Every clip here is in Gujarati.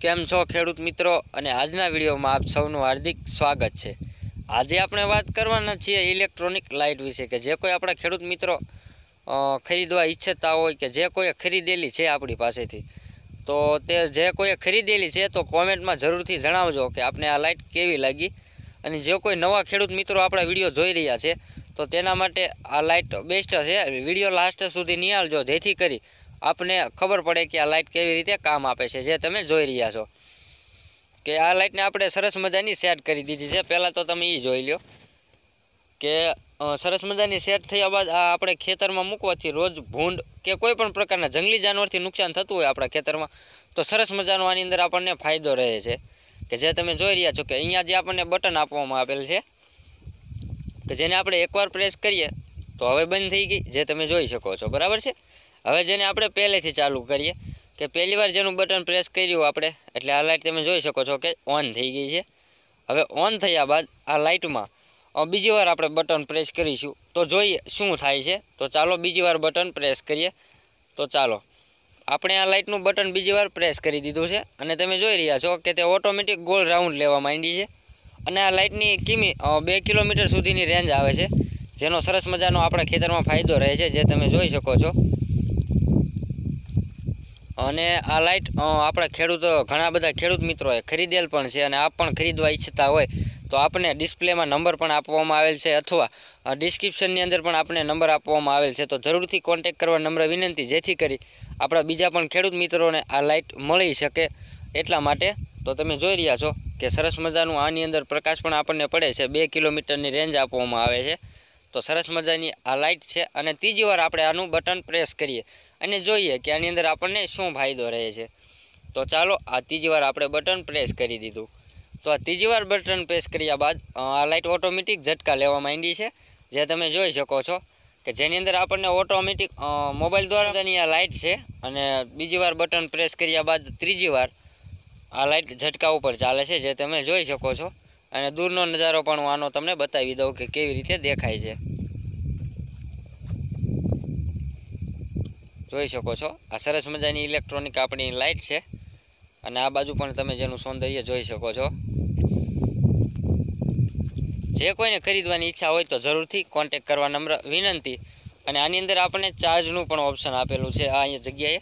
કેમ છો ખેડૂત મિત્રો અને આજના વિડીયોમાં આપ સૌનું હાર્દિક સ્વાગત છે આજે આપણે વાત કરવાના છીએ ઇલેક્ટ્રોનિક લાઇટ વિશે કે જે કોઈ આપણા ખેડૂત મિત્રો ખરીદવા ઈચ્છતા હોય કે જે કોઈએ ખરીદેલી છે આપણી પાસેથી તો તે જે કોઈએ ખરીદેલી છે તો કોમેન્ટમાં જરૂરથી જણાવજો કે આપણે આ લાઇટ કેવી લાગી અને જે કોઈ નવા ખેડૂત મિત્રો આપણા વિડીયો જોઈ રહ્યા છે તો તેના માટે આ લાઇટ બેસ્ટ છે વિડીયો લાસ્ટ સુધી નિહાળજો જેથી કરી આપને ખબર પડે કે આ લાઇટ કેવી રીતે કામ આપે છે જે તમે જોઈ રહ્યા છો કે આ લાઇટને આપણે સરસ મજાની સેટ કરી દીધી છે પહેલાં તો તમે એ જોઈ લો કે સરસ મજાની સેટ થયા બાદ આ આપણે ખેતરમાં મૂકવાથી રોજ ભૂંડ કે કોઈ પણ પ્રકારના જંગલી જાનવરથી નુકસાન થતું હોય આપણા ખેતરમાં તો સરસ મજાનો આની અંદર આપણને ફાયદો રહે છે કે જે તમે જોઈ રહ્યા છો કે અહીંયા જે આપણને બટન આપવામાં આપેલ છે કે જેને આપણે એકવાર પ્રેસ કરીએ તો હવે બંધ થઈ ગઈ જે તમે જોઈ શકો છો બરાબર છે હવે જેને આપણે પહેલેથી ચાલુ કરીએ કે પહેલી વાર જેનું બટન પ્રેસ કર્યું આપણે એટલે આ લાઇટ તમે જોઈ શકો છો કે ઓન થઈ ગઈ છે હવે ઓન થયા બાદ આ લાઇટમાં બીજી વાર આપણે બટન પ્રેસ કરીશું તો જોઈએ શું થાય છે તો ચાલો બીજી વાર બટન પ્રેસ કરીએ તો ચાલો આપણે આ લાઇટનું બટન બીજી વાર પ્રેસ કરી દીધું છે અને તમે જોઈ રહ્યા છો કે તે ઓટોમેટિક ગોલ રાઉન્ડ લેવા માંડી છે અને આ લાઇટની કિમી બે કિલોમીટર સુધીની રેન્જ આવે છે જેનો સરસ મજાનો આપણા ખેતરમાં ફાયદો રહે છે જે તમે જોઈ શકો છો અને આ લાઇટ આપણા ખેડૂતો ઘણા બધા ખેડૂત મિત્રોએ ખરીદેલ પણ છે અને આપ પણ ખરીદવા ઈચ્છતા હોય તો આપણને ડિસ્પ્લેમાં નંબર પણ આપવામાં આવેલ છે અથવા ડિસ્ક્રિપ્શનની અંદર પણ આપણને નંબર આપવામાં આવેલ છે તો જરૂરથી કોન્ટેક કરવા નંબર વિનંતી જેથી કરી આપણા બીજા પણ ખેડૂત મિત્રોને આ લાઇટ મળી શકે એટલા માટે તો તમે જોઈ રહ્યા છો કે સરસ મજાનું આની અંદર પ્રકાશ પણ આપણને પડે છે બે કિલોમીટરની રેન્જ આપવામાં આવે છે તો સરસ મજાની આ લાઇટ છે અને ત્રીજી વાર આપણે આનું બટન પ્રેસ કરીએ અને જોઈએ કે આની અંદર આપણને શું ફાયદો રહે છે તો ચાલો આ ત્રીજી વાર આપણે બટન પ્રેસ કરી દીધું તો આ ત્રીજી વાર બટન પ્રેસ કર્યા બાદ આ લાઇટ ઓટોમેટિક ઝટકા લેવા માંડી છે જે તમે જોઈ શકો છો કે જેની અંદર આપણને ઓટોમેટિક મોબાઈલ દ્વારા તેની આ લાઇટ છે અને બીજી વાર બટન પ્રેસ કર્યા બાદ ત્રીજી વાર આ લાઇટ ઝટકા ઉપર ચાલે છે જે તમે જોઈ શકો છો અને દૂરનો નજારો પણ હું આનો તમને બતાવી દઉં કે કેવી રીતે દેખાય છે જોઈ શકો છો આ સરસ મજાની ઇલેક્ટ્રોનિક આપણી લાઇટ છે અને આ બાજુ પણ તમે જેનું સૌંદર્ય જોઈ શકો છો જે કોઈને ખરીદવાની ઈચ્છા હોય તો જરૂરથી કોન્ટેક કરવા નમ્ર વિનંતી અને આની અંદર આપણને ચાર્જનું પણ ઓપ્શન આપેલું છે આ અહીંયા જગ્યાએ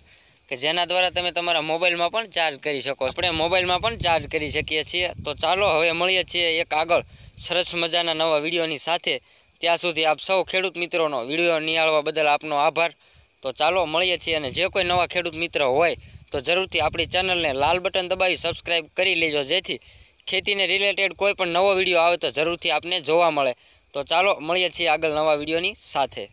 કે જેના દ્વારા તમે તમારા મોબાઈલમાં પણ ચાર્જ કરી શકો આપણે મોબાઈલમાં પણ ચાર્જ કરી શકીએ છીએ તો ચાલો હવે મળીએ છીએ એક આગળ સરસ મજાના નવા વિડીયોની સાથે ત્યાં સુધી આપ સૌ ખેડૂત મિત્રોનો વિડીયો નિહાળવા બદલ આપનો આભાર તો ચાલો મળીએ છીએ અને જે કોઈ નવા ખેડૂત મિત્ર હોય તો જરૂરથી આપણી ચેનલને લાલ બટન દબાવી સબસ્ક્રાઈબ કરી લેજો જેથી ખેતીને રિલેટેડ કોઈ પણ નવો વિડીયો આવે તો જરૂરથી આપને જોવા મળે તો ચાલો મળીએ છીએ આગળ નવા વિડીયોની સાથે